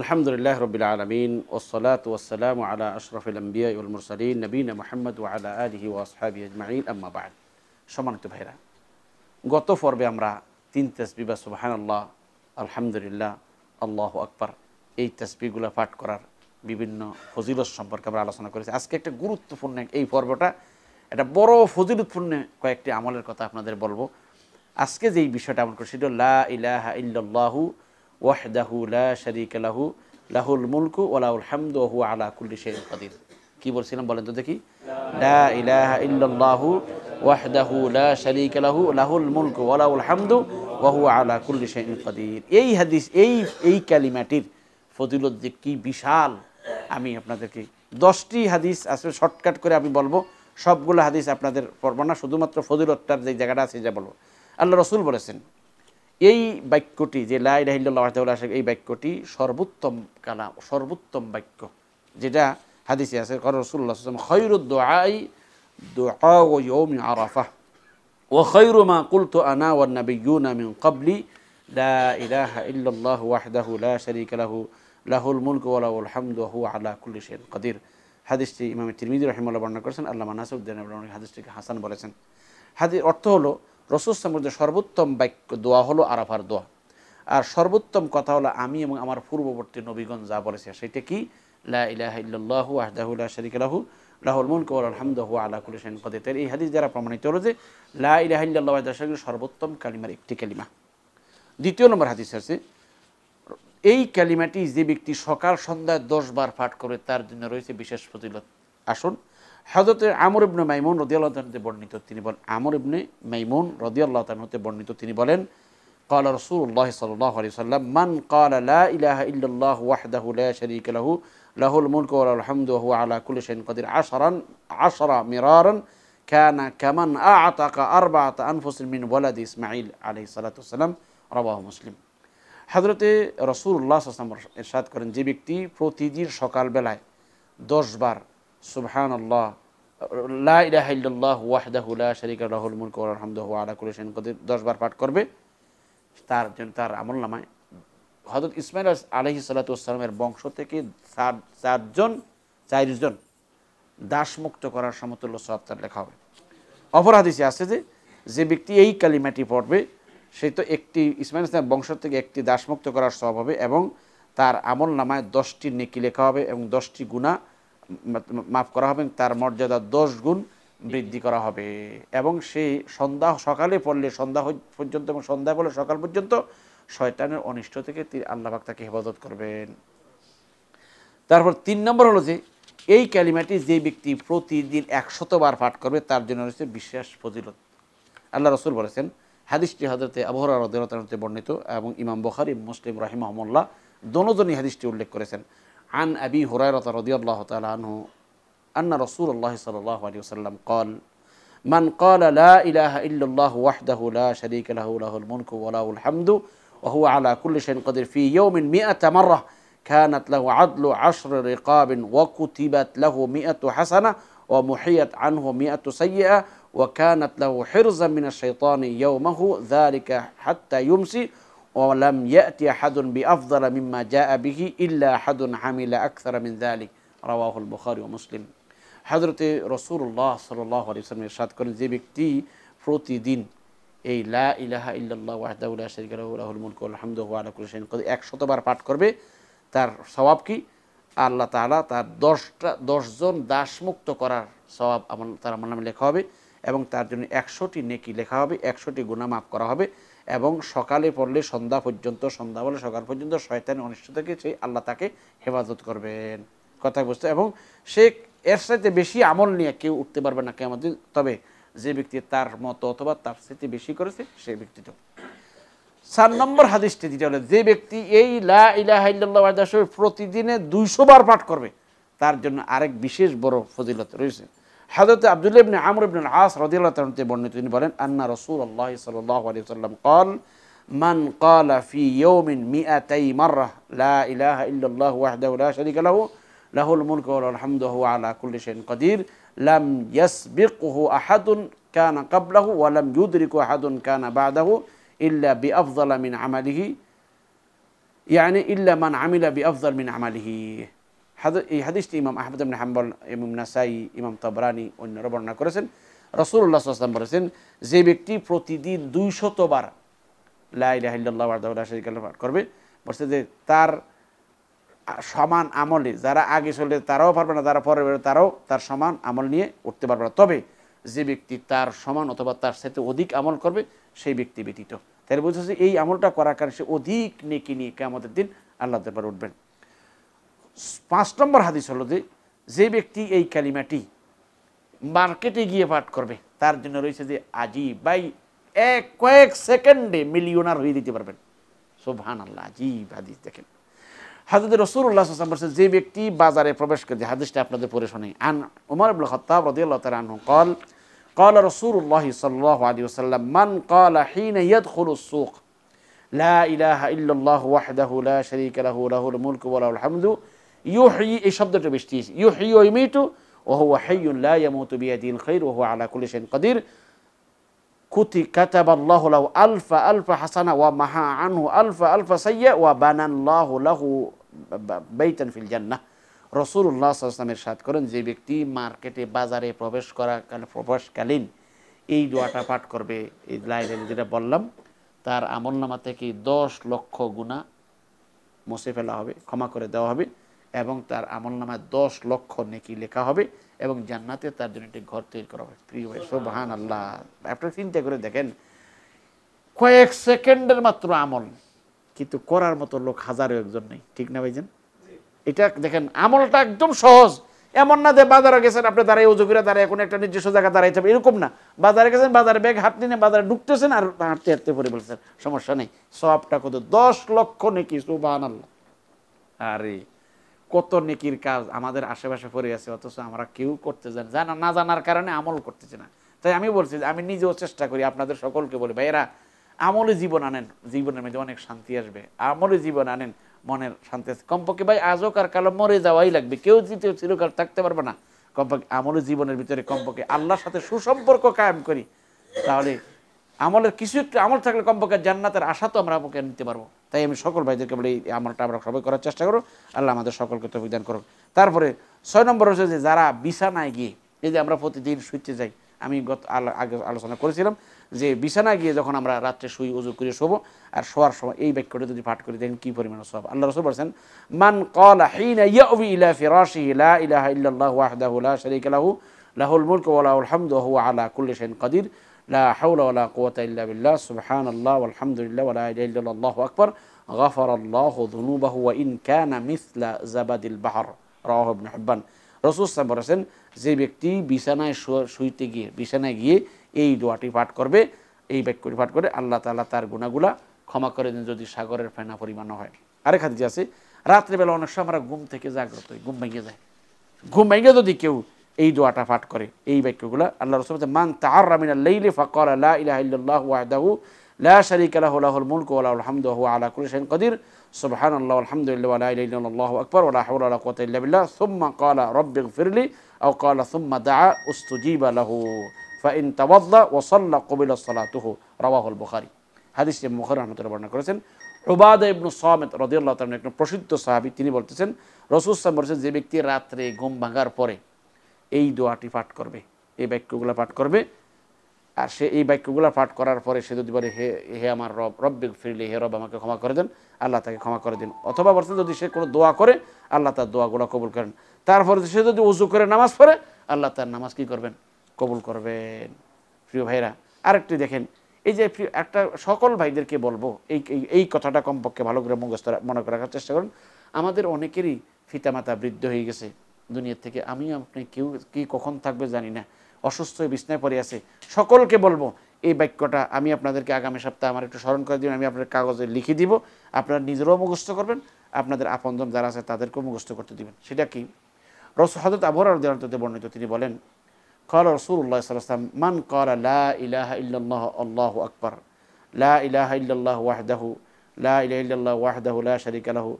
আলহামদুলিল্লাহ রবিল আলমিন ওসলাত ওসালাম আলা আশরফুল উল নবীন মোহাম্মদ ওয়ালা আলহি ওয়াসহাবি আজমাইন আম্মাবাদ সমানিত ভাইরা গত পর্বে আমরা তিন তসবি বা আল্লাহ আলহামদুলিল্লাহ আল্লাহ আকবর এই তসবিগুলো পাঠ করার বিভিন্ন ফজিলত সম্পর্কে আমরা আলোচনা করেছি আজকে একটা গুরুত্বপূর্ণ এই পর্বটা একটা বড় ফজিলতপূর্ণ কয়েকটি আমলের কথা আপনাদের বলবো আজকে যেই বিষয়টা আমল করি সেটা লা ইলাহা ওয়াহদাহু লা লাহু লাহুল মুলকু ওলাউল হামদু হু আলা কুল্লি শের কাদির কি বলছিলাম বলেন তো দেখি লা লা এই হাদিস এই এই ক্যালিমাটির ফজিলত যে কি বিশাল আমি আপনাদেরকে দশটি হাদিস আসলে শর্টকাট করে আমি বলবো সবগুলো হাদিস আপনাদের পড়ব না শুধুমাত্র ফজিলতটার যে জায়গাটা আছে যা বলবো আল্লাহ রসুল বলেছেন এই বাক্যটি যে লাইডাহিল্লাহ এই বাক্যটি সর্বোত্তম কালাম সর্বোত্তম বাক্য যেটা হাদিসে আছে রসুল্লাহাম খৈরুদ্দ আই দোয়মি আরাফা ও খৈরুমা কুলতু আনা কবলি লা লাহুল হাদিসটি ইমাম তিরমিজি রাহিমাহুল্লাহ বর্ণনা করেছেন আল্লাহ হাদিসটিকে হাসান বলেছেন হাদির অর্থ হলো রসুলামের সর্বোত্তম বাক্য দোয়া হলো আরাফার দোয়া আর সর্বোত্তম কথা হলো আমি এবং আমার পূর্ববর্তী নবীগণ যা বলেছে সেটা কি লাহ আহদাহুল্লাহ শরিকাহু লাহুল মুল কৌর আলহামদাহু আল্লাহ কুলেন কদের এই হাদিস যারা প্রমাণিত হলো যে লাহ ইলাহিল্লাহ সর্বোত্তম কালিমার একটি কালিমা দ্বিতীয় নম্বর হাদিস আছে এই কালিমাটি যে ব্যক্তি সকাল সন্ধ্যায় দশ বার পাঠ করে তার জন্য রয়েছে বিশেষ ফজিলত আসুন হজরতে আমর ইবনে মাইমুন রদিয়াল্লাহতে বর্ণিত তিনি বলেন আমর ইবনে মাইমুন রদিয়াল্লাহ হতে বর্ণিত তিনি বলেন قال رسول الله صلى الله عليه وسلم من قال لا إله إلا الله وحده لا شريك له له الملك وله الحمد وهو على كل شيء قدير عشرا عشر مرارا كان كمن أعتق أربعة أنفس من ولد إسماعيل عليه الصلاة والسلام رواه مسلم হজরতে রসুল্লাহ সাল্লাম এরশাদ করেন যে ব্যক্তি প্রতিদিন সকালবেলায় দশ বার সুবহান আল্লাহ লাহ ওয়াহদাহুল্লাহ শরিকা রাহুল মুল কৌর আহমদাহ আলা কুলেশন দশবার পাঠ করবে তার জন্য তার আমল নামায় হজরত ইসমাইল আলহি সালাতামের বংশ থেকে চার চারজন চারজন দাসমুক্ত করার সমতুল্য সব তার লেখা হবে অপরাধিসে আছে যে যে ব্যক্তি এই কালিমাটি পড়বে সেই তো একটি ইসমাইল ইসলামের বংশ থেকে একটি দাসমুক্ত করার সব হবে এবং তার আমল নামায় দশটি নেকি লেখা হবে এবং দশটি গুণা মাফ করা হবে তার মর্যাদা দশ গুণ বৃদ্ধি করা হবে এবং সেই সন্ধ্যা সকালে পড়লে সন্ধ্যা পর্যন্ত এবং সন্ধ্যা পড়লে সকাল পর্যন্ত শয়তানের অনিষ্ট থেকে আল্লাহাক তাকে হেফাজত করবেন তারপর তিন নম্বর হলো যে এই ক্যালিমাটি যে ব্যক্তি প্রতিদিন একশতবার পাঠ করবে তার জন্য রয়েছে বিশ্বাস ফজিলত আল্লাহ রসুল বলেছেন হাদিসটি হাজরতে আবহরা মধ্যে বর্ণিত এবং ইমাম বখারি মুসলিম রাহিমহমল্লা দোনোজনই হাদিসটি উল্লেখ করেছেন عن أبي هريرة رضي الله تعالى عنه أن رسول الله صلى الله عليه وسلم قال من قال لا إله إلا الله وحده لا شريك له له الملك وله الحمد وهو على كل شيء قدير في يوم مئة مرة كانت له عدل عشر رقاب وكتبت له مئة حسنة ومحيت عنه مئة سيئة وكانت له حرزا من الشيطان يومه ذلك حتى يمسي ওয়ালাম ইয়াতি হাদুন বি আফদালা মিম্মা জা আবিহি ইল্লা হাদুন হামিলা আকসারা মিন জালিক রাওয়াহুল বুখারি ও মুসলিম হজরতে রসুল্লাহ সাল্লাহ আলিয়াল্লাম ইরশাদ করেন যে ব্যক্তি প্রতিদিন এই লা ইলাহা ইল্লাল্লাহ ওয়াহদাউল্লাহ শরীকুল মুলক আলহামদু আলাকুল সেন বার পাঠ করবে তার স্বভাব কি আল্লাহ তাআলা তার দশটা দশজন দাসমুক্ত করার স্বভাব আমল তার আমার লেখা হবে এবং তার জন্য একশোটি নেকি লেখা হবে একশোটি গুণা মাফ করা হবে এবং সকালে পড়লে সন্ধ্যা পর্যন্ত সন্ধ্যা বলে সকাল পর্যন্ত শয়তানি অনিষ্ট থেকে সেই আল্লাহ তাকে হেফাজত করবেন কথা বুঝতে এবং সে এর সাথে বেশি আমল নিয়ে কেউ উঠতে পারবে না কেমন তবে যে ব্যক্তি তার মতো অথবা তার স্মৃতি বেশি করেছে সেই ব্যক্তি তো চার নম্বর হাদিসটি যেটা হলো যে ব্যক্তি এই লা ইলাহ প্রতিদিনে দুইশো বার পাঠ করবে তার জন্য আরেক বিশেষ বড় ফজিলত রয়েছে حضرت عبد الله بن عمرو بن العاص رضي الله عنه تبون تني بلن أن رسول الله صلى الله عليه وسلم قال من قال في يوم مئتي مرة لا إله إلا الله وحده لا شريك له له الملك وله الحمد وهو على كل شيء قدير لم يسبقه أحد كان قبله ولم يدرك أحد كان بعده إلا بأفضل من عمله يعني إلا من عمل بأفضل من عمله এই হাদিসটি ইমাম আহমদ ইমন হাম্বল ইমাম নাসাই ইমাম তবরানি অন্যরা বর্ণনা করেছেন রসুল্লাহ আসলাম বলেছেন যে ব্যক্তি প্রতিদিন দুইশতবার লাইলাহিল্লাহ আর্দাউল্লাহ শরিকাল্লাহ করবে বলছে যে তার সমান আমলে যারা আগে চলে তারাও পারবে না তারা পরে তারাও তার সমান আমল নিয়ে উঠতে পারবে না তবে যে ব্যক্তি তার সমান অথবা তার সাথে অধিক আমল করবে সেই ব্যক্তি ব্যতীত তাই বুঝেছে এই আমলটা করার কারণে সে অধিক নেকি নিয়ে আমাদের দিন আল্লাহ দরবার উঠবেন পাঁচ নম্বর হাদিস হলো যে যে ব্যক্তি এই কালিমাটি মার্কেটে গিয়ে পাঠ করবে তার জন্য রয়েছে যে আজি বাই এক কয়েক সেকেন্ডে মিলিয়নার হয়ে দিতে পারবেন সোভান আল্লাহ আজিব হাদিস দেখেন হাজরত রসুল্লাহ আসলাম বলছে যে ব্যক্তি বাজারে প্রবেশ করে যে হাদিসটা আপনাদের পরে শোনে আন উমর আবুল খত্তাব রদিয়াল্লাহ তালা আনহু কল قال رسول সাল্লাহ আলি ওসাল্লাম মান কল হিন قال লা يدخل লা لا إله إلا লা وحده لا شريك له له الملك وله ইউহি এই শব্দটা বেশি দিয়েছে ইউহি ও ইমিটু ওহু হাইউল্লাহ ইয়ামুতু বিয়াদিল খৈর ওহু আলা কুল্লি শাইইন কাদির কুতি কাতাবাল্লাহু লাহু আলফা আলফা হাসানা ওয়া মাহা আনহু আলফা আলফা সাইয়া ওয়া বানাল্লাহু লাহু বাইতান ফিল জান্নাহ রসুল্লাহ সাল্লামের সাদ করেন যে ব্যক্তি মার্কেটে বাজারে প্রবেশ করা প্রবেশকালীন এই দোয়াটা পাঠ করবে এই লাইনে যেটা বললাম তার আমল নামা থেকে দশ লক্ষ গুণা মুছে ফেলা হবে ক্ষমা করে দেওয়া হবে এবং তার আমল নামায় দশ লক্ষ নেকি লেখা হবে এবং জান্নাতে তার জন্য একটি ঘর তৈরি করা হবে প্রিয় সোহান আল্লাহ আপনার চিন্তা করে দেখেন কয়েক সেকেন্ডের মাত্র আমল কিন্তু করার মতো লোক হাজারও একজন নেই ঠিক না ভাইজেন এটা দেখেন আমলটা একদম সহজ এমন না যে বাজারে গেছেন আপনি দাঁড়াই উজুকিরা দাঁড়ায় কোনো একটা নির্দিষ্ট জায়গা দাঁড়াইতে হবে এরকম না বাজারে গেছেন বাজারে ব্যাগ হাত নিয়ে বাজারে ঢুকতেছেন আর হাঁটতে হাঁটতে পরে বলছেন সমস্যা নেই সবটা কত দশ লক্ষ নাকি সুবাহ আল্লাহ আরে কত নেকির কাজ আমাদের আশেপাশে পড়ে আছে অথচ আমরা কেউ করতে জানি জানা না জানার কারণে আমল করতেছি না তাই আমি বলছি আমি নিজেও চেষ্টা করি আপনাদের সকলকে বলি ভাইয়েরা আমলে জীবন আনেন জীবনের মধ্যে অনেক শান্তি আসবে আমলে জীবন আনেন মনের শান্তি আসবে কমপক্ষে ভাই আজও কার কালো মরে যাওয়াই লাগবে কেউ যদি চিরকাল থাকতে পারবে না কমপক্ষে আমলে জীবনের ভিতরে কমপক্ষে আল্লাহর সাথে সুসম্পর্ক কায়েম করি তাহলে আমলের কিছু একটু আমল থাকলে কমপক্ষে জান্নাতের আশা তো আমরা আমাকে নিতে পারবো তাই আমি সকল ভাইদেরকে বলি এই আমলটা আমরা সবাই করার চেষ্টা করো আল্লাহ আমাদের সকলকে তো বিধান করুন তারপরে ছয় নম্বর হচ্ছে যে যারা বিছানায় গিয়ে এই যে আমরা প্রতিদিন শুইতে যাই আমি গত আগে আলোচনা করেছিলাম যে বিছানায় গিয়ে যখন আমরা রাত্রে শুই উজু করে শোবো আর শোয়ার সময় এই বাক্যটা যদি পাঠ করে দেখেন কী পরিমাণ সব আল্লাহ রসুল বলছেন মান কলা হিনা ইলা ফিরাশি লাহুল মুলকু ওয়া লাহুল আলা কুল্লি শাইইন লা হাউলা ওয়ালা কুওয়াতা ইল্লা বিল্লাহ সুবহানাল্লাহ আলহামদুলিল্লাহ ওয়ালা ইলাহা ইল্লাল্লাহ আল্লাহু আকবার গফরাল্লাহু যুনুবাহু ওয়া ইন কানা মিসলা জাবাদিল বাহর রাওয়াহু ইবনে হিব্বান রাসূল সাল্লাল্লাহু আলাইহি বলেছেন যে ব্যক্তি বিছানায় শুইতে গিয়ে বিছানায় গিয়ে এই দোয়াটি পাঠ করবে এই বাক্যটি পাঠ করে আল্লাহ তাআলা তার গুনাহগুলা ক্ষমা করে দেন যদি সাগরের ফেনা পরিমাণ হয় আরেক হাদিস আছে রাত্রেবেলা অনেক সময় আমরা ঘুম থেকে জাগ্রত হই ঘুম ভেঙে যায় ঘুম ভেঙে যদি কেউ এই দোয়াটা পাঠ করে এই বাক্যগুলো আল্লাহ রসুল মান তাহার রামিনা লাইলে ফকর আল্লাহ ইলাহ ইল্লাহ ওয়াহদাহু লা শারিক লাহু লাহুল মুলক ওয়া লাহুল হামদু ওয়া আলা কুল্লি শাইইন কদির সুবহানাল্লাহি আলহামদুলিল্লাহি ওয়া লা ইলাহা ইল্লা আল্লাহু আকবার ওয়া লা হাওলা ওয়া লা কুওয়াতা ইল্লা বিল্লাহ সুম্মা ক্বালা রাব্বিগফিরলি আও ক্বালা সুম্মা দাআ উস্তুজিবা লাহু ফাইন তাওয়াদ্দা ওয়া সাল্লা ক্বাবিলা সালাতুহু রাওয়াহুল বুখারী হাদিসটি মুখারি রাহমাতুল্লাহ বর্ণনা করেছেন উবাদা ইবনু সামেত রাদিয়াল্লাহু তাআলা একজন প্রসিদ্ধ সাহাবী তিনি বলতেছেন রাসূল সাল্লাল্লাহু আলাইহি ওয়াসাল্লাম বলেছেন যে ব্যক্তি রাতে ঘুম ভাঙার পরে এই দোয়াটি পাঠ করবে এই বাক্যগুলো পাঠ করবে আর সে এই বাক্যগুলো পাঠ করার পরে সে যদি বলে হে হে আমার রব রব্বে ফিরলে হে রব আমাকে ক্ষমা করে দেন আল্লাহ তাকে ক্ষমা করে দিন অথবা বলছেন যদি সে কোনো দোয়া করে আল্লাহ তার দোয়াগুলো কবুল করেন তারপরে সে যদি উজু করে নামাজ পড়ে আল্লাহ তার নামাজ কী করবেন কবুল করবেন প্রিয় ভাইরা আরেকটি দেখেন এই যে একটা সকল ভাইদেরকে বলবো এই এই কথাটা কমপক্ষে ভালো করে মুখস্থ মনে রাখার চেষ্টা করুন আমাদের অনেকেরই ফিতামাতা বৃদ্ধ হয়ে গেছে দুনিয়ার থেকে আমি আপনি কেউ কি কখন থাকবে জানি না অসুস্থ বিছনায় পড়ে আছে সকলকে বলবো এই বাক্যটা আমি আপনাদেরকে আগামী সপ্তাহে আমার একটু স্মরণ করে দিবেন আমি আপনার কাগজে লিখে দিব আপনারা নিজেরাও মুখস্থ করবেন আপনাদের আপনজন যারা আছে তাদেরকেও মুখস্থ করতে দিবেন সেটা কি রস হজরত আবহাওয়ার বর্ণিত তিনি বলেন কর রসুল্লাহ সাল্লাম মান কর লা ইলাহা ইল্লাল্লাহ আল্লাহ আকবর লা ইলাহা ইল্লাল্লাহ ওয়াহদাহু লা ইলাহা ইল্লাল্লাহ ওয়াহদাহু লা শারিকা লাহু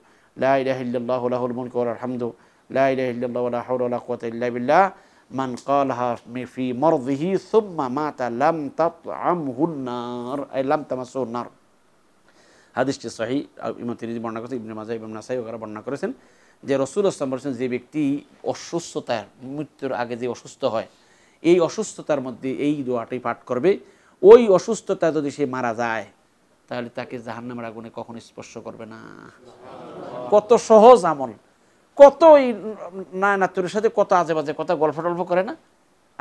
লা ইলাহা ইল্লাল্লাহু লাহুল মুলকু ওয়াল হামদু লাইল্লাহ মান কালহা ফি মরদিহি সুম্মা মাতা লাম তাত আমহুন্নার লাম তামাসুন্নার হাদিসটি সহি ইমাম তিনি বর্ণনা করেছেন ইবনে মাজা ইবনে নাসাই ওরা বর্ণনা করেছেন যে রসুল আসলাম বলেছেন যে ব্যক্তি অসুস্থতার মৃত্যুর আগে যে অসুস্থ হয় এই অসুস্থতার মধ্যে এই দোয়াটি পাঠ করবে ওই অসুস্থতা যদি সে মারা যায় তাহলে তাকে জাহান্নামের আগুনে কখনো স্পর্শ করবে না কত সহজ আমল কত না নায়নাত্তরের সাথে কত আজে বাজে কথা গল্প টল্প করে না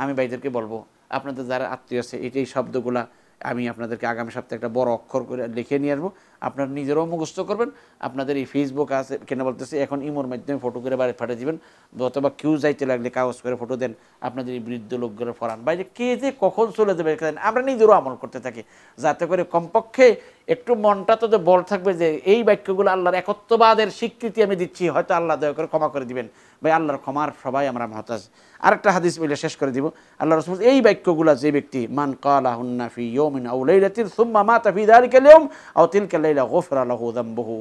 আমি ভাইদেরকে বলবো আপনাদের যারা আত্মীয় আছে এই শব্দগুলা আমি আপনাদেরকে আগামী সপ্তাহে একটা বড় অক্ষর করে লিখে নিয়ে আসবো আপনার নিজেরাও মুখস্থ করবেন আপনাদের এই ফেসবুক আছে কেন বলতেছে এখন ইমোর মাধ্যমে ফটো করে বাইরে ফাটে দিবেন অথবা কিউ যাইতে লাগলে কাগজ করে ফটো দেন আপনাদের এই বৃদ্ধ লোকগুলো ফরান বাইরে কে যে কখন চলে যাবে আমরা নিজেরও আমল করতে থাকি যাতে করে কমপক্ষে একটু মনটা তো বল থাকবে যে এই বাক্যগুলো আল্লাহর একত্ববাদের স্বীকৃতি আমি দিচ্ছি হয়তো আল্লাহ দয়া করে ক্ষমা করে দিবেন ভাই আল্লাহর ক্ষমার সবাই আমরা মহতাজ আরেকটা হাদিস বলে শেষ করে দিব আল্লাহ রসুল এই বাক্যগুলো যে ব্যক্তি মান কালাহুন্নাফি আউ আউলাইলাতিন সুম্মা মাতা ফি আল ইয়াউম আও তিলকা লাইলা গোফর আল্লাহ উদাম্বহু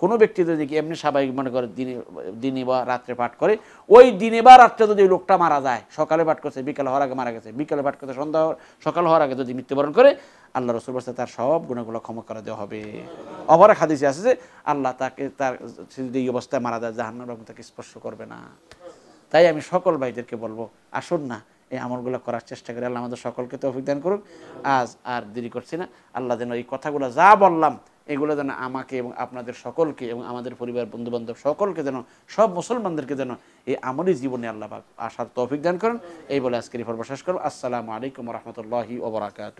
কোনো ব্যক্তি যদি এমনি স্বাভাবিক মনে করে দিনে দিনে বা রাত্রে পাঠ করে ওই দিনে বা রাত্রে যদি লোকটা মারা যায় সকালে পাঠ করছে বিকালে হওয়ার আগে মারা গেছে বিকালে পাঠ করছে সন্ধ্যা সকাল হওয়ার আগে যদি মৃত্যুবরণ করে আল্লাহ রসুল বলছে তার সব গুণগুলো ক্ষমা করে দেওয়া হবে অপর হাদিসে আছে যে আল্লাহ তাকে তার যদি এই অবস্থায় মারা যায় জাহান্ন রকম তাকে স্পর্শ করবে না তাই আমি সকল ভাইদেরকে বলবো আসুন না এই আমলগুলো করার চেষ্টা করি আল্লাহ আমাদের সকলকে তো অভিজ্ঞান করুক আজ আর দেরি করছি না আল্লাহ যেন এই কথাগুলো যা বললাম এগুলো যেন আমাকে এবং আপনাদের সকলকে এবং আমাদের পরিবার বন্ধুবান্ধব সকলকে যেন সব মুসলমানদেরকে যেন এই আমলি জীবনে আল্লাহ আসার তৌফিক দান করেন এই বলে আজকের পর্ব শেষ করুন আসসালামু আলাইকুম রহমতুল্লাহি ওবরাকাত